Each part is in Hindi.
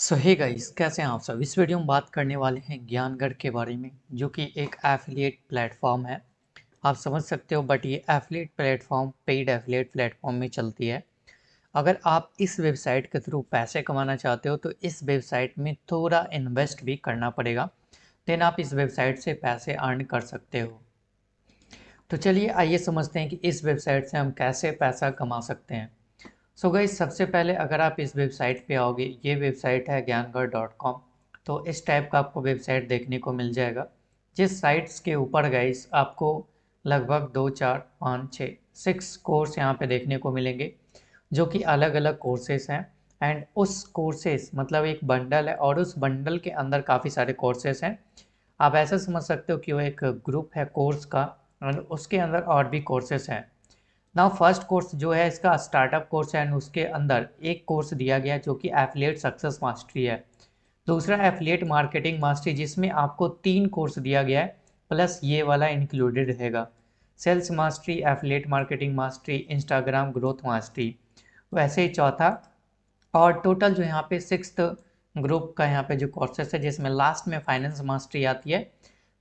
सो हे गाइस कैसे हैं आप सब इस वीडियो में बात करने वाले हैं ज्ञानगढ़ के बारे में जो कि एक एफिलिएट प्लेटफॉर्म है आप समझ सकते हो बट ये affiliate platform paid affiliate platform में चलती है अगर आप इस वेबसाइट के थ्रू पैसे कमाना चाहते हो तो इस वेबसाइट में थोड़ा इन्वेस्ट भी करना पड़ेगा देन आप इस वेबसाइट से पैसे अर्न कर सकते हो तो चलिए आइए समझते हैं कि इस वेबसाइट से हम कैसे पैसा कमा सकते हैं सो so गई सबसे पहले अगर आप इस वेबसाइट पे आओगे ये वेबसाइट है ज्ञानगढ़ डॉट कॉम तो इस टाइप का आपको वेबसाइट देखने को मिल जाएगा जिस साइट्स के ऊपर गाइस आपको लगभग दो चार पाँच छः सिक्स कोर्स यहाँ पे देखने को मिलेंगे जो कि अलग अलग कोर्सेज हैं एंड उस कोर्सेज मतलब एक बंडल है और उस बंडल के अंदर काफ़ी सारे कोर्सेज हैं आप ऐसा समझ सकते हो कि वो एक ग्रुप है कोर्स का एंड उसके अंदर और भी कोर्सेज हैं नाउ फर्स्ट कोर्स जो है इसका स्टार्टअप कोर्स है एंड उसके अंदर एक कोर्स दिया गया जो कि एफिलेट सक्सेस मास्टरी है दूसरा एफिलेट मार्केटिंग मास्टरी जिसमें आपको तीन कोर्स दिया गया है प्लस ये वाला इंक्लूडेड रहेगा sales mastery affiliate marketing mastery Instagram growth mastery वैसे ही चौथा और टोटल जो यहाँ पे सिक्स ग्रुप का यहाँ पे जो कोर्सेस है जिसमें लास्ट में फाइनेंस मास्टरी आती है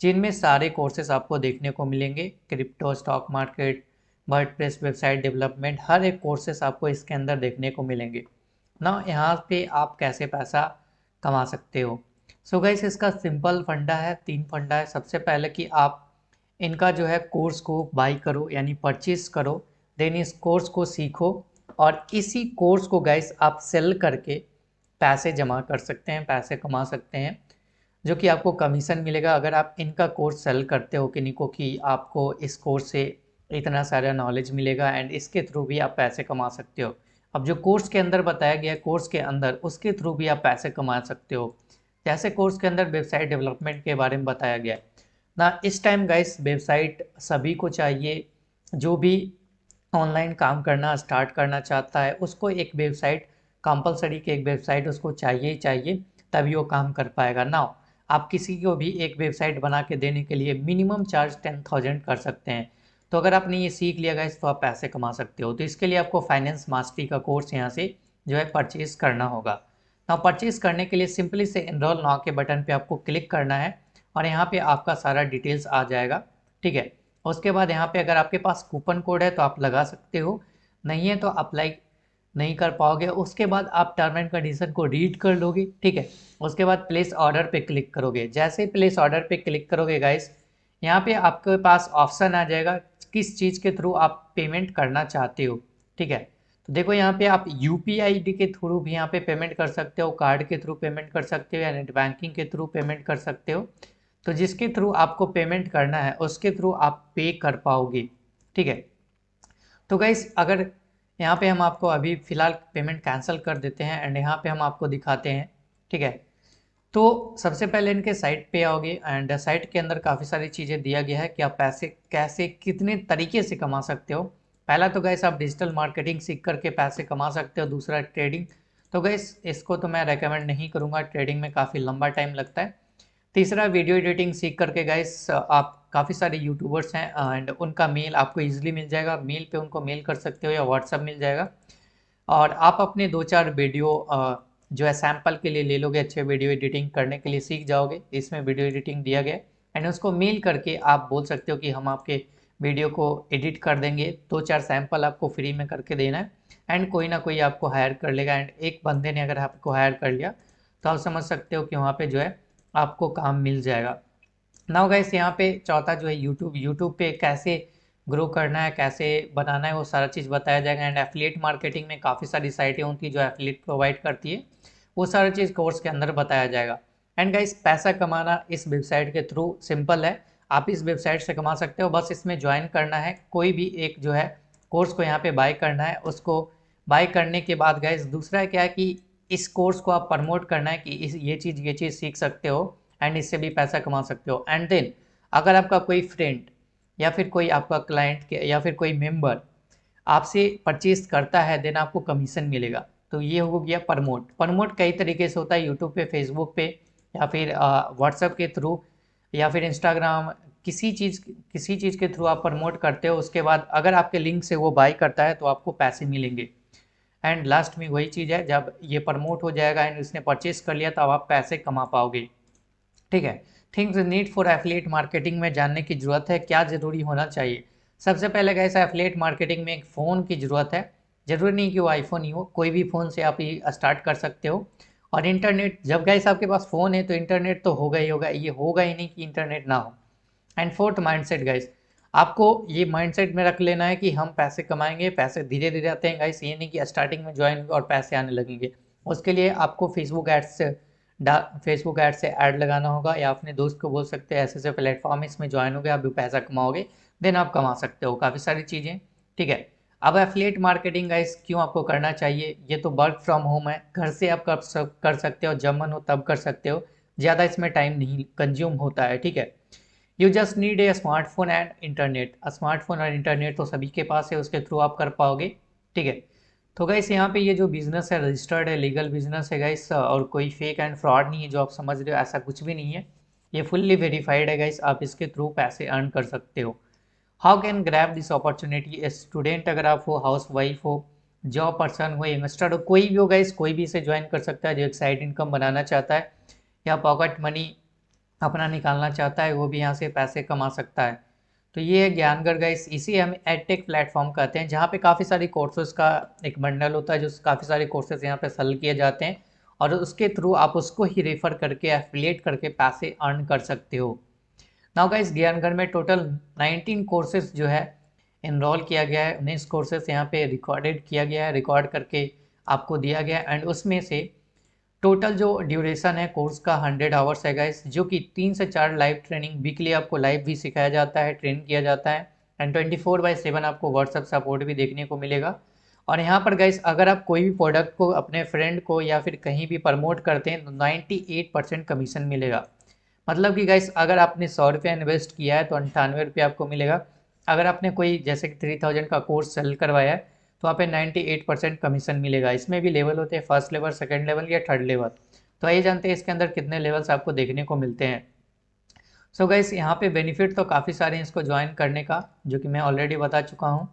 जिनमें सारे कोर्सेज आपको देखने को मिलेंगे crypto stock market word website development हर एक कोर्सेस आपको इसके अंदर देखने को मिलेंगे ना यहाँ पे आप कैसे पैसा कमा सकते हो सो so गैस इसका सिंपल फंडा है तीन फंडा है सबसे पहले कि आप इनका जो है कोर्स को बाई करो यानी परचेस करो देन इस कोर्स को सीखो और इसी कोर्स को गैस आप सेल करके पैसे जमा कर सकते हैं पैसे कमा सकते हैं जो कि आपको कमीशन मिलेगा अगर आप इनका कोर्स सेल करते हो किन्हीं को कि आपको इस कोर्स से इतना सारा नॉलेज मिलेगा एंड इसके थ्रू भी आप पैसे कमा सकते हो अब जो कोर्स के अंदर बताया गया कोर्स के अंदर उसके थ्रू भी आप पैसे कमा सकते हो जैसे कोर्स के अंदर वेबसाइट डेवलपमेंट के बारे में बताया गया ना इस टाइम गाइस वेबसाइट सभी को चाहिए जो भी ऑनलाइन काम करना स्टार्ट करना चाहता है उसको एक वेबसाइट कंपलसरी की एक वेबसाइट उसको चाहिए ही चाहिए तभी वो काम कर पाएगा ना आप किसी को भी एक वेबसाइट बना के देने के लिए मिनिमम चार्ज टेन थाउजेंड कर सकते हैं तो अगर आपने ये सीख लिया गाइस तो आप पैसे कमा सकते हो तो इसके लिए आपको फाइनेंस मास्टरी का कोर्स यहाँ से जो है परचेज करना होगा ना परचेज करने के लिए सिंपली से एनरोल नाव के बटन पर आपको क्लिक करना है और यहाँ पर आपका सारा डिटेल्स आ जाएगा ठीक है उसके बाद यहाँ पे अगर आपके पास कूपन कोड है तो आप लगा सकते हो नहीं है तो अप्लाई नहीं कर पाओगे उसके बाद आप टर्म एंड कंडीशन को रीड कर लोगे ठीक है उसके बाद प्लेस ऑर्डर पे क्लिक करोगे जैसे प्लेस ऑर्डर पे क्लिक करोगे गाइस यहाँ पे आपके पास ऑप्शन आ जाएगा किस चीज़ के थ्रू आप पेमेंट करना चाहते हो ठीक है तो देखो यहाँ पे आप यू पी के थ्रू भी यहाँ पे पेमेंट कर सकते हो कार्ड के थ्रू पेमेंट कर सकते हो या नेट बैंकिंग के थ्रू पेमेंट कर सकते हो तो जिसके थ्रू आपको पेमेंट करना है उसके थ्रू आप पे कर पाओगे ठीक है तो गाइस अगर यहाँ पे हम आपको अभी फ़िलहाल पेमेंट कैंसिल कर देते हैं एंड यहाँ पे हम आपको दिखाते हैं ठीक है तो सबसे पहले इनके साइट पे आओगे एंड साइट के अंदर काफ़ी सारी चीज़ें दिया गया है कि आप पैसे कैसे कितने तरीके से कमा सकते हो पहला तो गैस आप डिजिटल मार्केटिंग सीख करके पैसे कमा सकते हो दूसरा ट्रेडिंग तो गैस इसको तो मैं रेकमेंड नहीं करूँगा ट्रेडिंग में काफ़ी लंबा टाइम लगता है तीसरा वीडियो एडिटिंग सीख करके गैस आप काफ़ी सारे यूट्यूबर्स हैं एंड उनका मेल आपको ईजिली मिल जाएगा मेल पर उनको मेल कर सकते हो या व्हाट्सअप मिल जाएगा और आप अपने दो चार वीडियो जो है सैम्पल के लिए ले लोगे अच्छे वीडियो एडिटिंग करने के लिए सीख जाओगे इसमें वीडियो एडिटिंग दिया गया एंड उसको मेल करके आप बोल सकते हो कि हम आपके वीडियो को एडिट कर देंगे दो चार सैंपल आपको फ्री में करके देना है एंड कोई ना कोई आपको हायर कर लेगा एंड एक बंदे ने अगर आपको हायर कर लिया तो आप समझ सकते हो कि वहाँ पे जो है आपको काम मिल जाएगा नाउ गाइस यहाँ पे चौथा जो है यूट्यूब यूट्यूब पे कैसे ग्रो करना है कैसे बनाना है वो सारा चीज़ बताया जाएगा एंड एफिलेट मार्केटिंग में काफ़ी सारी साइटें होती हैं जो एफिलेट प्रोवाइड करती है वो सारा चीज़ कोर्स के अंदर बताया जाएगा एंड गाइस पैसा कमाना इस वेबसाइट के थ्रू सिंपल है आप इस वेबसाइट से कमा सकते हो बस इसमें ज्वाइन करना है कोई भी एक जो है कोर्स को यहाँ पर बाय करना है उसको बाय करने के बाद गाइस दूसरा है क्या है कि इस कोर्स को आप प्रमोट करना है कि इस ये चीज़ ये चीज़ सीख सकते हो एंड इससे भी पैसा कमा सकते हो एंड देन अगर आपका कोई फ्रेंड या फिर कोई आपका क्लाइंट या फिर कोई मेंबर आपसे परचेज करता है देन आपको कमीशन मिलेगा तो ये हो गया प्रमोट प्रमोट कई तरीके से होता है यूट्यूब पे फेसबुक पे या फिर व्हाट्सएप के थ्रू या फिर इंस्टाग्राम किसी चीज़ किसी चीज़ के थ्रू आप प्रमोट करते हो उसके बाद अगर आपके लिंक से वो बाई करता है तो आपको पैसे मिलेंगे एंड लास्ट में वही चीज़ है जब ये प्रमोट हो जाएगा एंड उसने परचेस कर लिया तो आप पैसे कमा पाओगे ठीक है things need for affiliate marketing में जानने की ज़रूरत है क्या ज़रूरी होना चाहिए सबसे पहले गैस एफिलेट मार्केटिंग में एक फ़ोन की ज़रूरत है ज़रूरी नहीं कि वो आईफोन ही हो कोई भी फ़ोन से आप ये स्टार्ट कर सकते हो और इंटरनेट जब गए आपके पास फ़ोन है तो इंटरनेट तो होगा ही होगा ये होगा ही नहीं कि इंटरनेट ना हो एंड फोर्थ माइंडसेट गाइस आपको ये माइंडसेट में रख लेना है कि हम पैसे कमाएंगे पैसे धीरे धीरे आते हैं गाइस ये नहीं कि स्टार्टिंग में ज्वाइन और पैसे आने लगेंगे उसके लिए आपको फेसबुक एड्स फेसबुक ऐड से ऐड लगाना होगा या अपने दोस्त को बोल सकते हैं ऐसे ऐसे प्लेटफॉर्म इसमें ज्वाइन हो गए आप भी पैसा कमाओगे देन आप कमा सकते हो काफ़ी सारी चीज़ें ठीक है अब एफिलेट मार्केटिंग गाइस क्यों आपको करना चाहिए ये तो वर्क फ्रॉम होम है घर से आप कर, सक, कर सकते हो जब मन हो तब कर सकते हो ज़्यादा इसमें टाइम नहीं कंज्यूम होता है ठीक है you just need a smartphone and internet smartphone और इंटरनेट तो सभी के पास है उसके थ्रू आप कर पाओगे ठीक है तो गैस यहाँ पे ये जो बिज़नेस है रजिस्टर्ड है लीगल बिज़नेस है गैस और कोई फेक एंड फ्रॉड नहीं है जो आप समझ रहे हो ऐसा कुछ भी नहीं है ये फुल्ली वेरीफाइड है गैस आप इसके थ्रू पैसे अर्न कर सकते हो how can grab this opportunity student अगर आप हो हाउस वाइफ हो जॉब पर्सन हो इन्वेस्टर हो कोई भी हो गाइस कोई भी इसे ज्वाइन कर सकता है जो एक साइड इनकम बनाना चाहता है या पॉकेट मनी अपना निकालना चाहता है वो भी यहाँ से पैसे कमा सकता है तो ये है ज्ञानगढ़ गाइस इसी हम एडटेक प्लेटफॉर्म कहते हैं जहाँ पे काफ़ी सारी कोर्सेज का एक मंडल होता है जो काफ़ी सारे कोर्सेज यहाँ पे सेल किए जाते हैं और उसके थ्रू आप उसको ही रेफर करके एफिलिएट करके पैसे अर्न कर सकते हो नाउ गाइस ज्ञानगढ़ में टोटल 19 कोर्सेज जो है इनरोल किया गया है उन्नीस कोर्सेज यहाँ पे रिकॉर्डेड किया गया है रिकॉर्ड करके आपको दिया गया एंड उसमें से टोटल जो ड्यूरेशन है कोर्स का हंड्रेड आवर्स है गाइस जो कि तीन से चार लाइव ट्रेनिंग वीकली आपको लाइव भी सिखाया जाता है ट्रेन किया जाता है and twenty four by seven आपको व्हाट्सअप सपोर्ट भी देखने को मिलेगा और यहाँ पर गाइस अगर आप कोई भी प्रोडक्ट को अपने फ्रेंड को या फिर कहीं भी प्रमोट करते हैं तो नाइन्टी एट परसेंट कमीशन मिलेगा मतलब कि गाइस अगर आपने सौ रुपया इन्वेस्ट किया है तो अंठानवे रुपये आपको मिलेगा अगर आपने कोई जैसे कि थ्री थाउजेंड का कोर्स सेल करवाया है तो आप पे 98 परसेंट कमीशन मिलेगा इसमें भी लेवल होते हैं फर्स्ट लेवल सेकेंड लेवल या थर्ड लेवल तो आइए जानते हैं इसके अंदर कितने लेवल्स आपको देखने को मिलते हैं सो so गाइस यहाँ पे बेनिफिट तो काफ़ी सारे हैं इसको ज्वाइन करने का जो कि मैं ऑलरेडी बता चुका हूँ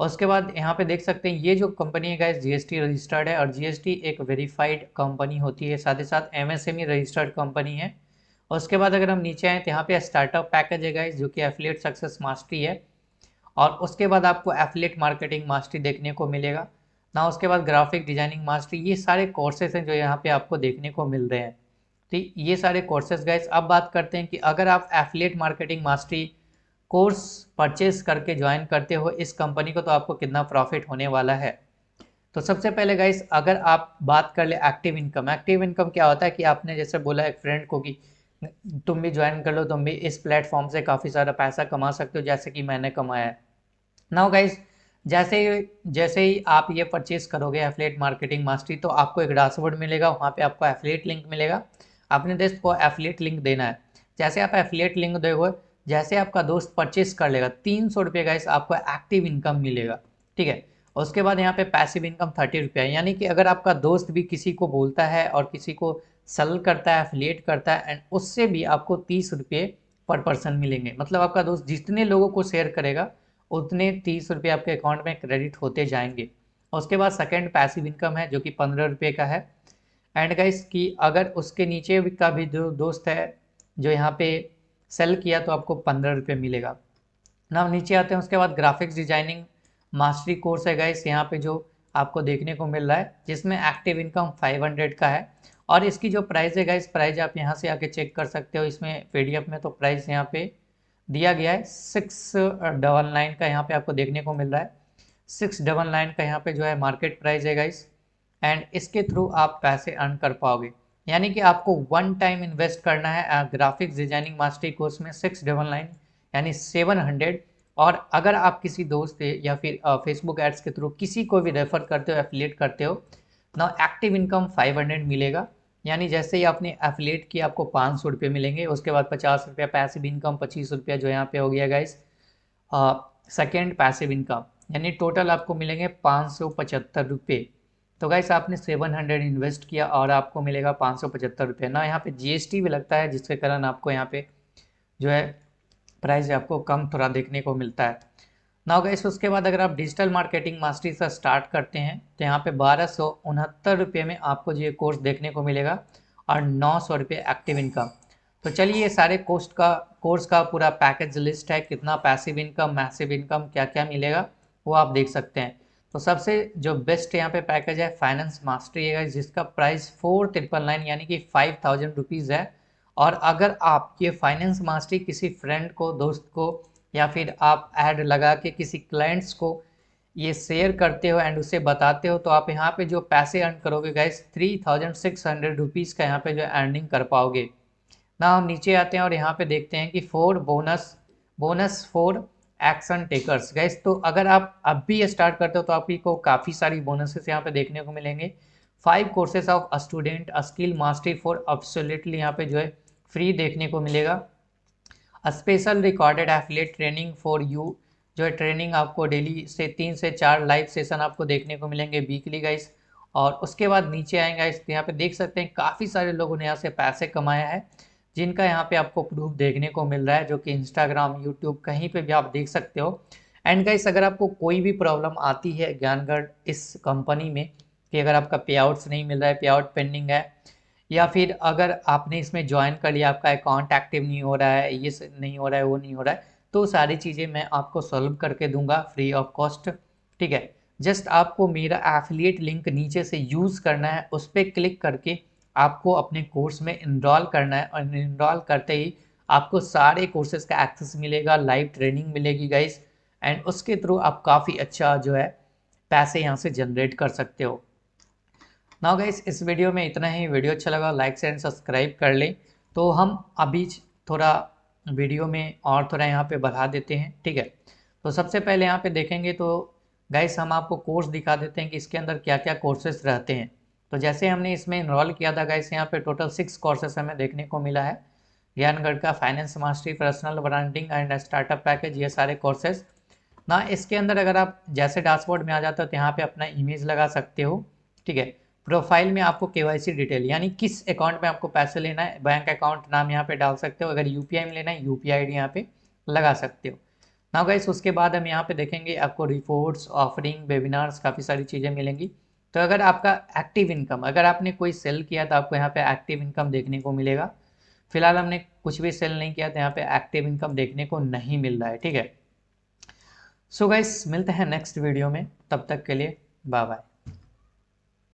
और उसके बाद यहाँ पे देख सकते हैं ये जो कंपनी है गाइस जीएसटी रजिस्टर्ड है और जीएसटी एक वेरीफाइड कंपनी होती है साथ ही साथ एमएसएमई रजिस्टर्ड कंपनी है और उसके बाद अगर हम नीचे आएँ तो यहाँ पे स्टार्टअप पैकेज है गाइस जो कि एफिलियट सक्सेस मास्टरी है और उसके बाद आपको एफिलेट मार्केटिंग मास्टरी देखने को मिलेगा ना उसके बाद ग्राफिक डिजाइनिंग मास्टरी ये सारे कोर्सेज हैं जो यहाँ पे आपको देखने को मिल रहे हैं तो ये सारे कोर्सेज गाइस अब बात करते हैं कि अगर आप affiliate marketing mastery course purchase करके ज्वाइन करते हो इस कंपनी को तो आपको कितना प्रॉफिट होने वाला है तो सबसे पहले गाइस अगर आप बात कर ले एक्टिव इनकम एक्टिव इनकम क्या होता है कि आपने जैसे बोला एक फ्रेंड को कि तुम भी ज्वाइन कर लो तुम भी इस प्लेटफॉर्म से काफ़ी सारा पैसा कमा सकते हो जैसे कि मैंने कमाया है नाउ गाइज जैसे ही जैसे ही आप ये परचेज करोगे एफलेट मार्केटिंग मास्टरी तो आपको एक डैशबोर्ड मिलेगा वहाँ पे आपको एफलेट लिंक मिलेगा अपने दोस्त को एफलेट लिंक देना है जैसे आप एफलेट लिंक दोगे जैसे आपका दोस्त परचेज कर लेगा तीन सौ रुपये गाइस आपको एक्टिव इनकम मिलेगा ठीक है उसके बाद यहाँ पे पैसिव इनकम थर्टी रुपये यानी कि अगर आपका दोस्त भी किसी को बोलता है और किसी को सल करता है एफलेट करता है एंड उससे भी आपको तीस रुपये पर पर्सन मिलेंगे मतलब आपका दोस्त जितने लोगों को शेयर करेगा उतने तीस रुपये आपके अकाउंट में क्रेडिट होते जाएंगे उसके बाद सेकेंड पैसिव इनकम है जो कि पंद्रह रुपये का है एंड गाइस कि अगर उसके नीचे का भी जो दोस्त है जो यहाँ पे सेल किया तो आपको पंद्रह रुपये मिलेगा ना नीचे आते हैं उसके बाद ग्राफिक्स डिजाइनिंग मास्टरी कोर्स है गाइस यहाँ पे जो आपको देखने को मिल रहा है जिसमें एक्टिव इनकम हंड्रेड का है और इसकी जो प्राइस है गाइस प्राइस आप यहाँ से आके चेक कर सकते हो इसमें पे में तो प्राइस यहाँ पर दिया गया है सिक्स डबल नाइन का यहाँ पे आपको देखने को मिल रहा है सिक्स डबल नाइन का यहाँ पे जो है मार्केट प्राइस है गाइस एंड इसके थ्रू आप पैसे अर्न कर पाओगे यानी कि आपको वन टाइम इन्वेस्ट करना है ग्राफिक्स डिजाइनिंग मास्टरी कोर्स में सिक्स डबल नाइन यानी सेवन हंड्रेड और अगर आप किसी दोस्त या फिर फेसबुक एड्स के थ्रू किसी को भी रेफर करते हो एफिलेट करते हो ना एक्टिव इनकम फाइव हंड्रेड मिलेगा यानी जैसे ही आपने एफिलेट की आपको पाँच सौ रुपये मिलेंगे उसके बाद पचास रुपया पैसिव इनकम पच्चीस रुपया जो यहाँ पे हो गया गाइस सेकेंड पैसिव इनकम यानी टोटल आपको मिलेंगे पाँच सौ पचहत्तर रुपये तो गाइस आपने सेवन हंड्रेड इन्वेस्ट किया और आपको मिलेगा पाँच सौ पचहत्तर रुपये ना यहाँ पे जीएसटी भी लगता है जिसके कारण आपको यहाँ पे जो है प्राइस आपको कम थोड़ा देखने को मिलता है नाउ गैस उसके बाद अगर आप डिजिटल मार्केटिंग मास्टरी से स्टार्ट करते हैं तो यहाँ पे बारह सौ उनहत्तर रुपये में आपको जो ये कोर्स देखने को मिलेगा और नौ सौ रुपये एक्टिव इनकम तो चलिए ये सारे कोर्स का कोर्स का पूरा पैकेज लिस्ट है कितना पैसिव इनकम मैसिव इनकम क्या क्या मिलेगा वो आप देख सकते हैं तो सबसे जो बेस्ट यहाँ पे पैकेज है फाइनेंस मास्टरी है जिसका प्राइस फोर ट्रिपल नाइन यानी कि फाइव थाउजेंड रुपीज़ है और अगर आप ये फाइनेंस मास्टरी किसी फ्रेंड को दोस्त को या फिर आप ऐड लगा के किसी क्लाइंट्स को ये शेयर करते हो एंड उसे बताते हो तो आप यहाँ पे जो पैसे अर्न करोगे guys three thousand six hundred rupees का यहाँ पे जो अर्निंग कर पाओगे ना हम नीचे आते हैं और यहाँ पे देखते हैं कि four bonus bonus four action takers guys तो अगर आप अब भी स्टार्ट करते हो तो आपको काफ़ी सारी बोनसेस यहाँ पे देखने को मिलेंगे five courses of student skill mastery for absolutely यहाँ पे जो है फ्री देखने को मिलेगा special recorded affiliate training for you जो है ट्रेनिंग आपको डेली से तीन से चार लाइव सेशन आपको देखने को मिलेंगे वीकली गाइस और उसके बाद नीचे आएंगे इस तो यहाँ पे देख सकते हैं काफ़ी सारे लोगों ने यहाँ से पैसे कमाया है जिनका यहाँ पे आपको प्रूफ देखने को मिल रहा है जो कि इंस्टाग्राम यूट्यूब कहीं पे भी आप देख सकते हो एंड गाइस अगर आपको कोई भी प्रॉब्लम आती है ज्ञानगढ़ इस कंपनी में कि अगर आपका पे आउट्स नहीं मिल रहा है पे आउट पेंडिंग है या फिर अगर आपने इसमें ज्वाइन कर लिया आपका अकाउंट एक्टिव नहीं हो रहा है ये नहीं हो रहा है वो नहीं हो रहा है तो सारी चीज़ें मैं आपको सॉल्व करके दूंगा फ्री ऑफ कॉस्ट ठीक है जस्ट आपको मेरा एफिलिएट लिंक नीचे से यूज़ करना है उस पर क्लिक करके आपको अपने कोर्स में इनरॉल करना है और इनरॉल करते ही आपको सारे कोर्सेज का एक्सेस मिलेगा लाइव ट्रेनिंग मिलेगी गाइस एंड उसके थ्रू आप काफ़ी अच्छा जो है पैसे यहाँ से जनरेट कर सकते हो नाउ गाइस इस वीडियो में इतना ही वीडियो अच्छा लगा लाइक एंड सब्सक्राइब कर लें तो हम अभी थोड़ा वीडियो में और थोड़ा यहाँ पे बढ़ा देते हैं ठीक है तो सबसे पहले यहाँ पे देखेंगे तो गाइस हम आपको कोर्स दिखा देते हैं कि इसके अंदर क्या क्या कोर्सेस रहते हैं तो जैसे हमने इसमें इनरोल किया था गाइस यहाँ पे टोटल सिक्स कोर्सेस हमें देखने को मिला है ज्ञानगढ़ का finance mastery personal branding and startup package ये सारे कोर्सेस ना इसके अंदर अगर आप जैसे डैशबोर्ड में आ जाते हो तो यहाँ पे अपना इमेज लगा सकते हो ठीक है प्रोफाइल में आपको के डिटेल यानी किस अकाउंट में आपको पैसे लेना है बैंक अकाउंट नाम यहाँ पे डाल सकते हो अगर यूपीआई में लेना है यूपीआई पी यहाँ पे लगा सकते हो ना गाइस उसके बाद हम यहाँ पे देखेंगे आपको रिपोर्ट्स ऑफरिंग वेबिनार्स काफ़ी सारी चीज़ें मिलेंगी तो अगर आपका एक्टिव इनकम अगर आपने कोई सेल किया तो आपको यहाँ पे एक्टिव इनकम देखने को मिलेगा फिलहाल हमने कुछ भी सेल नहीं किया तो यहाँ पे एक्टिव इनकम देखने को नहीं मिल रहा है ठीक है सो so गाइस मिलते हैं नेक्स्ट वीडियो में तब तक के लिए बाय बाय